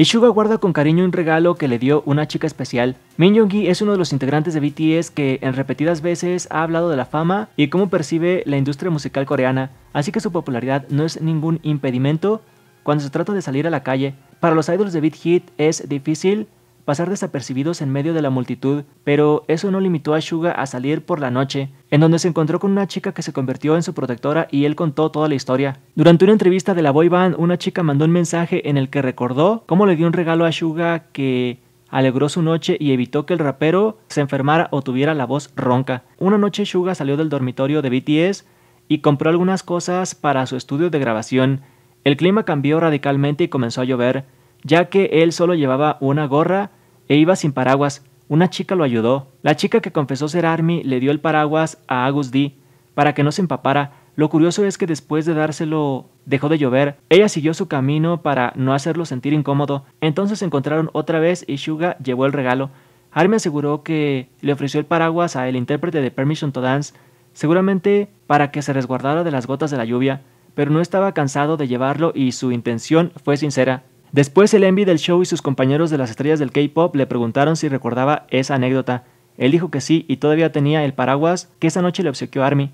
Ishuga guarda con cariño un regalo que le dio una chica especial. Min Yoongi es uno de los integrantes de BTS que en repetidas veces ha hablado de la fama y cómo percibe la industria musical coreana, así que su popularidad no es ningún impedimento cuando se trata de salir a la calle. Para los ídolos de Beat Hit es difícil pasar desapercibidos en medio de la multitud, pero eso no limitó a Suga a salir por la noche en donde se encontró con una chica que se convirtió en su protectora y él contó toda la historia. Durante una entrevista de la boy band, una chica mandó un mensaje en el que recordó cómo le dio un regalo a Suga que alegró su noche y evitó que el rapero se enfermara o tuviera la voz ronca. Una noche Suga salió del dormitorio de BTS y compró algunas cosas para su estudio de grabación. El clima cambió radicalmente y comenzó a llover, ya que él solo llevaba una gorra e iba sin paraguas. Una chica lo ayudó. La chica que confesó ser Army le dio el paraguas a Agus D para que no se empapara. Lo curioso es que después de dárselo dejó de llover. Ella siguió su camino para no hacerlo sentir incómodo. Entonces se encontraron otra vez y Suga llevó el regalo. Army aseguró que le ofreció el paraguas a el intérprete de Permission to Dance, seguramente para que se resguardara de las gotas de la lluvia, pero no estaba cansado de llevarlo y su intención fue sincera. Después el envy del show y sus compañeros de las estrellas del K-Pop le preguntaron si recordaba esa anécdota. Él dijo que sí y todavía tenía el paraguas que esa noche le obsequió Army.